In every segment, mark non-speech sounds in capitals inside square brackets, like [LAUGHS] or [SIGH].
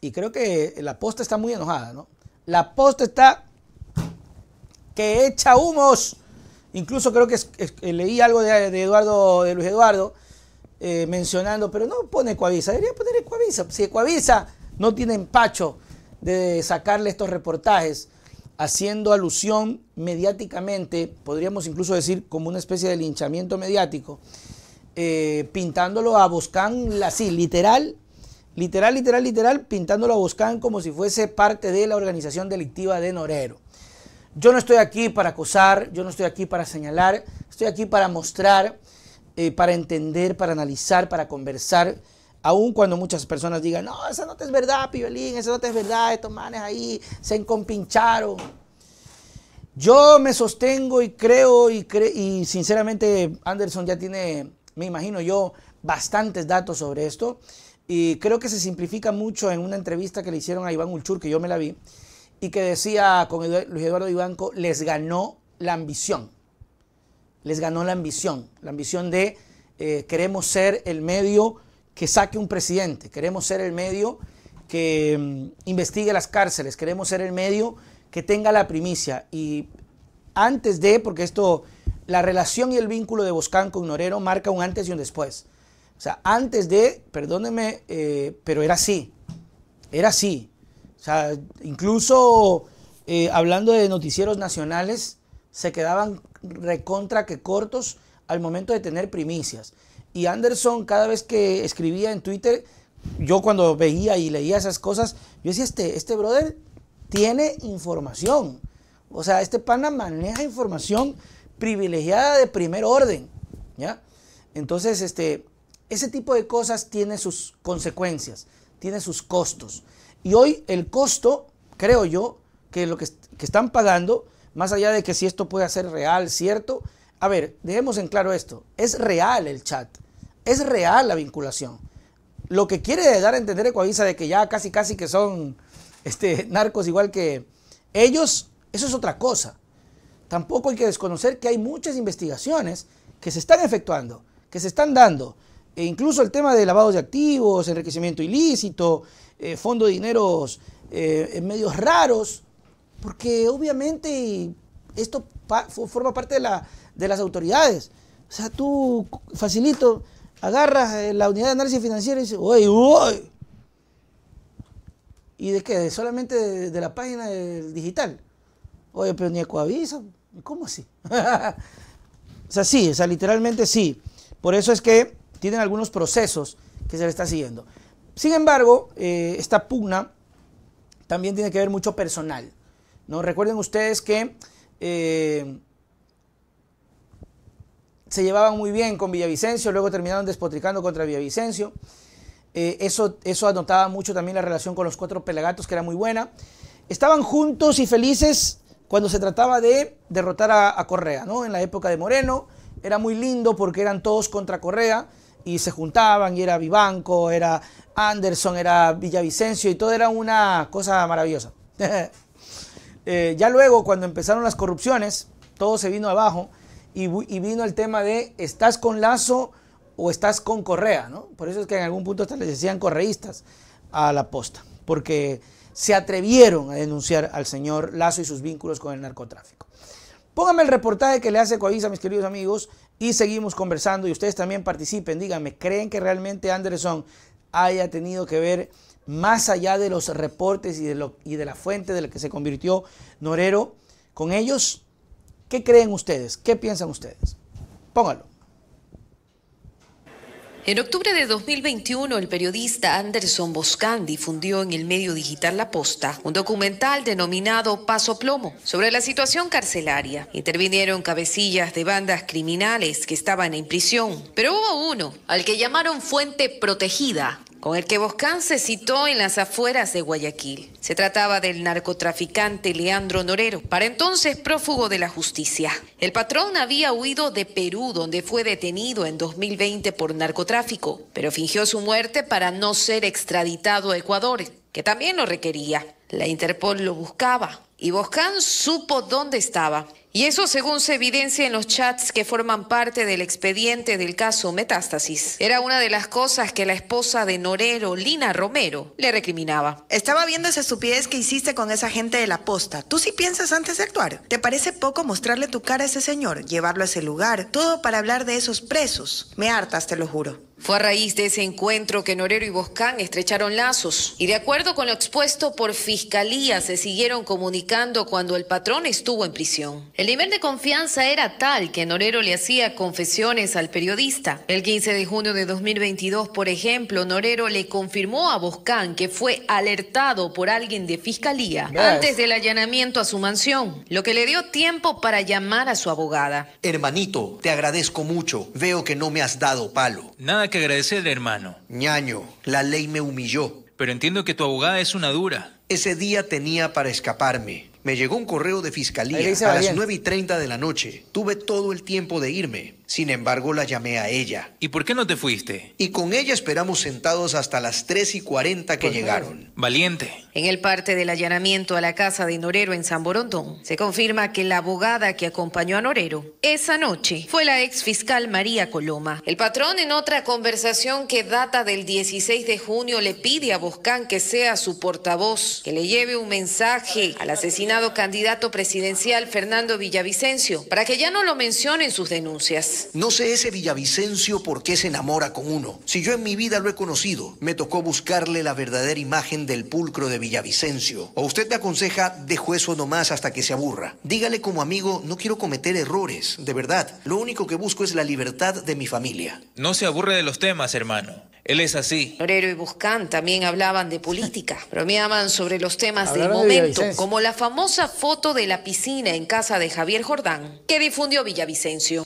y creo que la posta está muy enojada, ¿no? La posta está que echa humos. Incluso creo que eh, leí algo de, Eduardo, de Luis Eduardo, eh, mencionando, pero no pone Ecuavisa, debería poner Ecuavisa. Si Ecuavisa no tiene empacho de sacarle estos reportajes, haciendo alusión mediáticamente, podríamos incluso decir como una especie de linchamiento mediático, eh, pintándolo a Boscán así, literal, literal, literal, literal, pintándolo a Boscán como si fuese parte de la organización delictiva de Norero. Yo no estoy aquí para acusar, yo no estoy aquí para señalar, estoy aquí para mostrar, eh, para entender, para analizar, para conversar, aun cuando muchas personas digan, no, esa nota es verdad, Piolín, esa nota es verdad, estos manes ahí se encompincharon. Yo me sostengo y creo y sinceramente Anderson ya tiene, me imagino yo, bastantes datos sobre esto. Y creo que se simplifica mucho en una entrevista que le hicieron a Iván Ulchur, que yo me la vi, y que decía con Luis Eduardo Ibanco, les ganó la ambición. Les ganó la ambición. La ambición de eh, queremos ser el medio que saque un presidente, queremos ser el medio que mm, investigue las cárceles, queremos ser el medio que tenga la primicia. Y antes de, porque esto, la relación y el vínculo de Boscán con Norero marca un antes y un después. O sea, antes de, perdóneme, eh, pero era así. Era así. O sea, incluso eh, hablando de noticieros nacionales, se quedaban recontra que cortos al momento de tener primicias. Y Anderson, cada vez que escribía en Twitter, yo cuando veía y leía esas cosas, yo decía, este, este brother tiene información. O sea, este pana maneja información privilegiada de primer orden. ¿Ya? Entonces, este, ese tipo de cosas tiene sus consecuencias, tiene sus costos. Y hoy el costo, creo yo, que lo que, están pagando, más allá de que si esto puede ser real, cierto, a ver, dejemos en claro esto, es real el chat, es real la vinculación. Lo que quiere dar a entender Ecoavisa de que ya casi casi que son este, [LAUGHS] narcos igual que ellos, eso es otra cosa. Tampoco hay que desconocer que hay muchas investigaciones que se están efectuando, que se están dando, e incluso el tema de lavados de activos, enriquecimiento ilícito, eh, fondo de dineros eh, en medios raros, porque obviamente esto forma parte de, las autoridades. O sea, tú facilito agarras eh, la unidad de análisis financiero y dices, uy, uy. ¿Y de qué? Solamente de, la página digital. Oye, pero ni Ecoavisa, ¿cómo así? [LAUGHS] o sea, sí, o sea, literalmente sí. Por eso es que tienen algunos procesos que se le está siguiendo. Sin embargo, eh, esta pugna también tiene que ver mucho personal. ¿no? Recuerden ustedes que eh, se llevaban muy bien con Villavicencio, luego terminaron despotricando contra Villavicencio. Eh, eso, eso anotaba mucho también la relación con los cuatro pelagatos, que era muy buena. Estaban juntos y felices cuando se trataba de derrotar a, a Correa, En la época de Moreno, era muy lindo porque eran todos contra Correa y se juntaban y era Vivanco, era Anderson, era Villavicencio y todo era una cosa maravillosa. [LAUGHS] Eh, ya luego cuando empezaron las corrupciones, todo se vino abajo y, vino el tema de estás con Lazo o estás con Correa, Por eso es que en algún punto hasta les decían correístas a la posta, porque se atrevieron a denunciar al señor Lazo y sus vínculos con el narcotráfico. Póngame el reportaje que le hace Coavisa, mis queridos amigos, y seguimos conversando y ustedes también participen. Díganme, ¿creen que realmente Anderson haya tenido que ver más allá de los reportes y de, y de la fuente de la que se convirtió Norero con ellos? ¿Qué creen ustedes? ¿Qué piensan ustedes? Póngalo. En octubre de 2021, el periodista Anderson Boscan difundió en el medio digital La Posta un documental denominado Paso Plomo sobre la situación carcelaria. Intervinieron cabecillas de bandas criminales que estaban en prisión, pero hubo uno al que llamaron Fuente Protegida, con el que Boscán se citó en las afueras de Guayaquil. Se trataba del narcotraficante Leandro Norero, para entonces prófugo de la justicia. El patrón había huido de Perú, donde fue detenido en 2020 por narcotráfico, pero fingió su muerte para no ser extraditado a Ecuador, que también lo requería. La Interpol lo buscaba y Boscán supo dónde estaba y eso según se evidencia en los chats que forman parte del expediente del caso Metástasis. Era una de las cosas que la esposa de Norero, Lina Romero, le recriminaba. Estaba viendo esa estupidez que hiciste con esa gente de la posta. Tú sí piensas antes de actuar. ¿Te parece poco mostrarle tu cara a ese señor, llevarlo a ese lugar? Todo para hablar de esos presos. Me hartas, te lo juro. Fue a raíz de ese encuentro que Norero y Boscán estrecharon lazos y de acuerdo con lo expuesto por fiscalía se siguieron comunicando cuando el patrón estuvo en prisión. El nivel de confianza era tal que Norero le hacía confesiones al periodista. El 15 de junio de 2022, por ejemplo, Norero le confirmó a Boscán que fue alertado por alguien de fiscalía antes del allanamiento a su mansión, lo que le dio tiempo para llamar a su abogada. Hermanito, te agradezco mucho. Veo que no me has dado palo. Nada que agradecer, hermano. Ñaño, la ley me humilló. Pero entiendo que tu abogada es una dura. Ese día tenía para escaparme. Me llegó un correo de fiscalía a las 9 y 30 de la noche. Tuve todo el tiempo de irme. Sin embargo, la llamé a ella. ¿Y por qué no te fuiste? Y con ella esperamos sentados hasta las 3 y 40 que llegaron. Valiente. En el parte del allanamiento a la casa de Norero en San Borondón, se confirma que la abogada que acompañó a Norero esa noche fue la ex fiscal María Coloma. El patrón, en otra conversación que data del 16 de junio, le pide a Boscán que sea su portavoz, que le lleve un mensaje al asesinato candidato presidencial Fernando Villavicencio, para que ya no lo mencione en sus denuncias. No sé ese Villavicencio por qué se enamora con uno. Si yo en mi vida lo he conocido, me tocó buscarle la verdadera imagen del pulcro de Villavicencio. O usted me aconseja, dejo eso nomás hasta que se aburra. Dígale como amigo, no quiero cometer errores, de verdad. Lo único que busco es la libertad de mi familia. No se aburre de los temas, hermano. Él es así. Norero y Buscán también hablaban de política, [LAUGHS] bromeaban sobre los temas del momento, como la famosa foto de la piscina en casa de Javier Jordán, que difundió Villavicencio.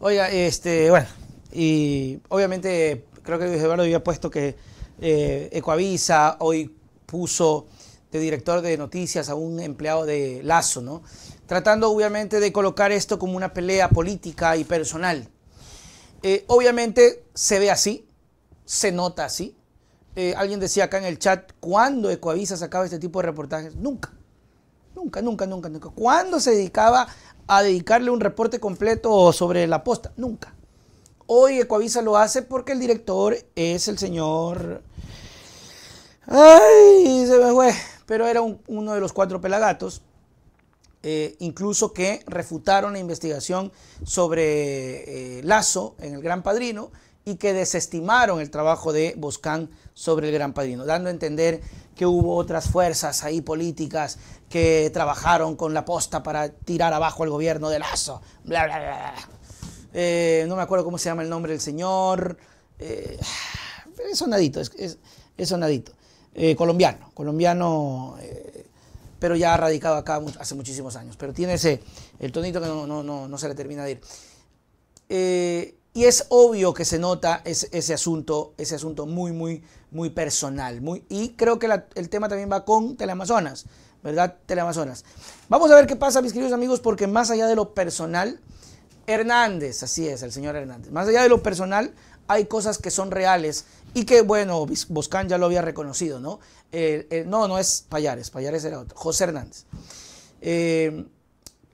Oiga, este, bueno, y obviamente creo que Luis Eduardo había puesto que eh, Ecoavisa hoy puso de director de noticias a un empleado de Lazo, ¿no? Tratando obviamente de colocar esto como una pelea política y personal. Eh, obviamente se ve así, se nota así. Eh, alguien decía acá en el chat, ¿cuándo Ecoavisa sacaba este tipo de reportajes? Nunca, nunca, nunca, nunca, nunca. ¿Cuándo se dedicaba a dedicarle un reporte completo sobre la posta? Nunca. Hoy Ecoavisa lo hace porque el director es el señor... Ay, se me fue. Pero era uno de los cuatro pelagatos. Eh, incluso que refutaron la investigación sobre eh, Lazo en el Gran Padrino y que desestimaron el trabajo de Boscán sobre el Gran Padrino, dando a entender que hubo otras fuerzas ahí políticas que trabajaron con la posta para tirar abajo al gobierno de Lazo, bla, bla, bla. Eh, no me acuerdo cómo se llama el nombre del señor, eh, es sonadito, es, es, sonadito. Eh, colombiano, colombiano, pero ya ha radicado acá hace muchísimos años, pero tiene ese, el tonito que no, no se le termina de ir. Y es obvio que se nota ese, asunto, ese asunto muy, muy, muy personal. Muy, y creo que el tema también va con Teleamazonas, ¿verdad? Teleamazonas. Vamos a ver qué pasa, mis queridos amigos, porque más allá de lo personal, Hernández, así es, el señor Hernández, más allá de lo personal, hay cosas que son reales y que, bueno, Boscán ya lo había reconocido, ¿no? Eh, eh, no, no es Payares, Payares era otro, José Hernández. Eh,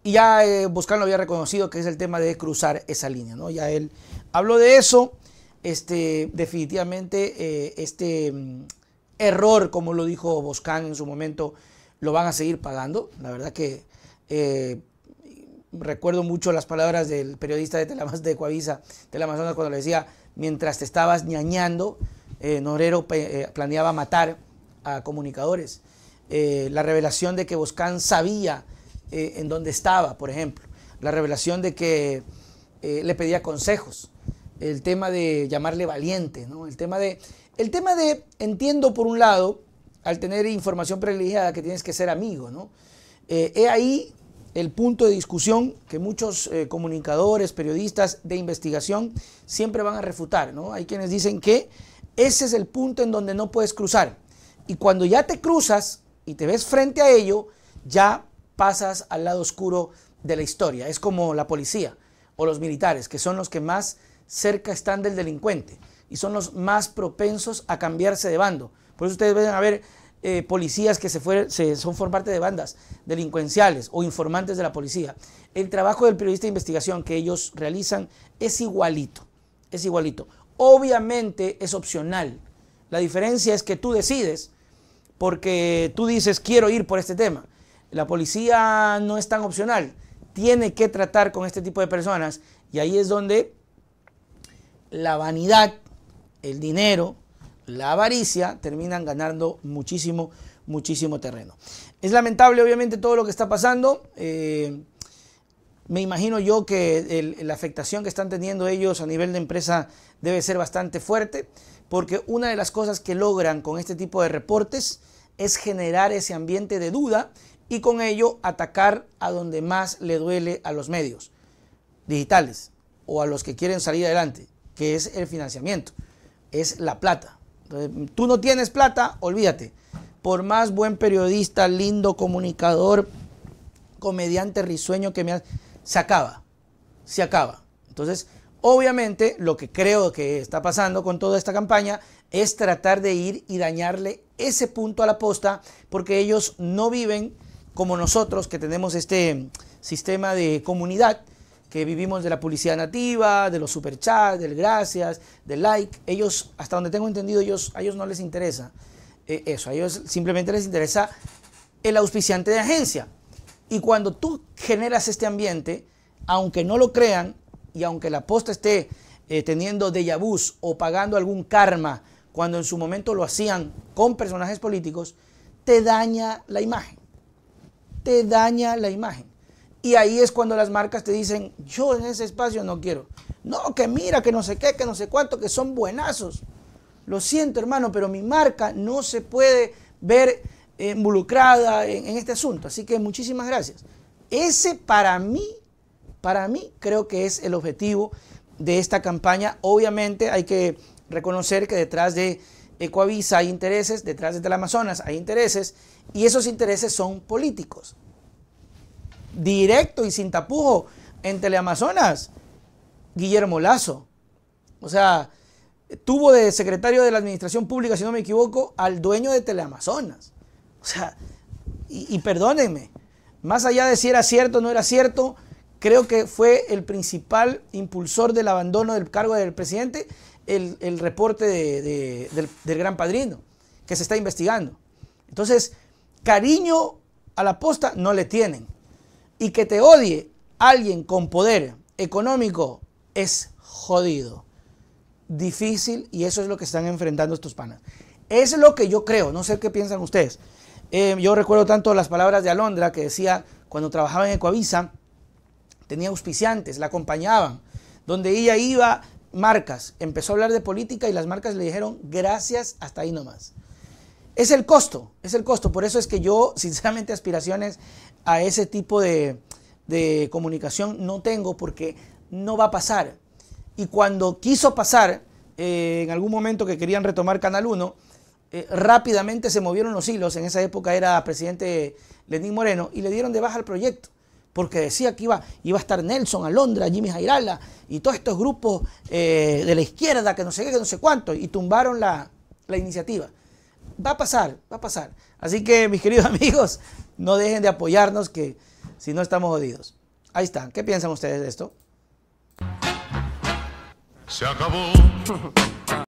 y ya Boscán lo había reconocido que es el tema de cruzar esa línea, ¿no? Ya él Hablo de eso, este, definitivamente eh, este mm, error, como lo dijo Boscán en su momento, lo van a seguir pagando. La verdad que eh, recuerdo mucho las palabras del periodista de Telamaz de Coavisa, Amazonas, cuando le decía, mientras te estabas ñañando, eh, Norero planeaba matar a comunicadores. la revelación de que Boscán sabía en dónde estaba, por ejemplo. La revelación de que le pedía consejos el tema de llamarle valiente, ¿no? El tema de, el tema de, entiendo por un lado, al tener información privilegiada que tienes que ser amigo, ¿no? Eh, he ahí el punto de discusión que muchos eh, comunicadores, periodistas de investigación siempre van a refutar, ¿no? Hay quienes dicen que ese es el punto en donde no puedes cruzar. Y cuando ya te cruzas y te ves frente a ello, ya pasas al lado oscuro de la historia. Es como la policía o los militares, que son los que más cerca están del delincuente y son los más propensos a cambiarse de bando. Por eso ustedes ven a ver eh, policías que se, se son formar parte de bandas delincuenciales o informantes de la policía. El trabajo del periodista de investigación que ellos realizan es igualito, es igualito. Obviamente es opcional. La diferencia es que tú decides porque tú dices quiero ir por este tema. La policía no es tan opcional, tiene que tratar con este tipo de personas y ahí es donde la vanidad, el dinero, la avaricia, terminan ganando muchísimo, muchísimo terreno. Es lamentable obviamente todo lo que está pasando. Eh, me imagino yo que la afectación que están teniendo ellos a nivel de empresa debe ser bastante fuerte, porque una de las cosas que logran con este tipo de reportes es generar ese ambiente de duda y con ello atacar a donde más le duele a los medios digitales o a los que quieren salir adelante, que es el financiamiento, es la plata. Entonces, tú no tienes plata, olvídate. Por más buen periodista, lindo comunicador, comediante risueño que me sacaba se acaba, se acaba. Entonces, obviamente, lo que creo que está pasando con toda esta campaña es tratar de ir y dañarle ese punto a la posta, porque ellos no viven como nosotros que tenemos este sistema de comunidad, que vivimos de la publicidad nativa, de los superchats, del gracias, del like. Ellos, hasta donde tengo entendido, ellos, a ellos no les interesa eh, eso. A ellos simplemente les interesa el auspiciante de agencia. Y cuando tú generas este ambiente, aunque no lo crean y aunque la posta esté eh, teniendo déjà vuz o pagando algún karma, cuando en su momento lo hacían con personajes políticos, te daña la imagen. Te daña la imagen. Y ahí es cuando las marcas te dicen, yo en ese espacio no quiero. No, que mira, que no sé qué, que no sé cuánto, que son buenazos. Lo siento, hermano, pero mi marca no se puede ver involucrada en, este asunto. Así que muchísimas gracias. Ese para mí, para mí creo que es el objetivo de esta campaña. Obviamente hay que reconocer que detrás de Ecoavisa hay intereses, detrás de Amazonas hay intereses, y esos intereses son políticos directo y sin tapujo en Teleamazonas, Guillermo Lazo. O sea, tuvo de secretario de la Administración Pública, si no me equivoco, al dueño de Teleamazonas. O sea, y, perdónenme, más allá de si era cierto o no era cierto, creo que fue el principal impulsor del abandono del cargo del presidente el, reporte del gran padrino, que se está investigando. Entonces, cariño a la posta no le tienen y que te odie alguien con poder económico es jodido, difícil y eso es lo que están enfrentando estos panas. Es lo que yo creo, no sé qué piensan ustedes. Eh, yo recuerdo tanto las palabras de Alondra que decía cuando trabajaba en Ecoavisa, tenía auspiciantes, la acompañaban, donde ella iba, marcas, empezó a hablar de política y las marcas le dijeron gracias hasta ahí nomás. Es el costo, es el costo. Por eso es que yo, [LAUGHS] sinceramente, aspiraciones a ese tipo de, comunicación no tengo porque no va a pasar. Y cuando quiso pasar, eh, en algún momento que querían retomar Canal 1, eh, rápidamente se movieron los hilos, en esa época era presidente Lenín Moreno, y le dieron de baja al proyecto, porque decía que iba, iba a estar Nelson, Alondra, Jimmy Jairala, y todos estos grupos eh, de la izquierda, que no sé qué, que no sé cuánto, y tumbaron la, la iniciativa. Va a pasar, va a pasar. Así que, mis queridos [LAUGHS] amigos, no dejen de apoyarnos que si no estamos jodidos. Ahí están. ¿Qué piensan ustedes de esto? Se acabó. [LAUGHS]